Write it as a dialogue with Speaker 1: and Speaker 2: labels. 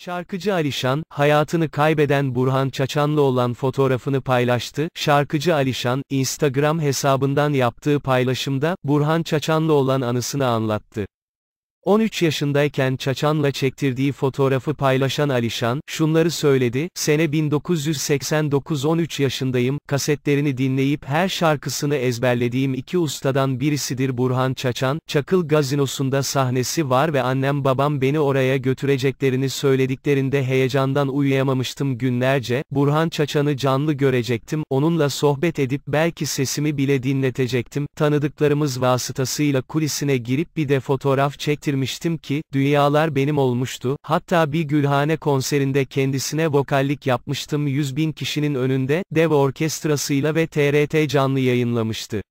Speaker 1: Şarkıcı Alişan, hayatını kaybeden Burhan Çaçanlı olan fotoğrafını paylaştı. Şarkıcı Alişan, Instagram hesabından yaptığı paylaşımda, Burhan Çaçanlı olan anısını anlattı. 13 yaşındayken Çaçan'la çektirdiği fotoğrafı paylaşan Alişan, şunları söyledi, sene 1989 13 yaşındayım, kasetlerini dinleyip her şarkısını ezberlediğim iki ustadan birisidir Burhan Çaçan, Çakıl Gazinosu'nda sahnesi var ve annem babam beni oraya götüreceklerini söylediklerinde heyecandan uyuyamamıştım günlerce, Burhan Çaçan'ı canlı görecektim, onunla sohbet edip belki sesimi bile dinletecektim, tanıdıklarımız vasıtasıyla kulisine girip bir de fotoğraf çektim, bitirmiştim ki, dünyalar benim olmuştu, hatta bir gülhane konserinde kendisine vokallik yapmıştım 100 bin kişinin önünde, dev orkestrasıyla ve TRT canlı yayınlamıştı.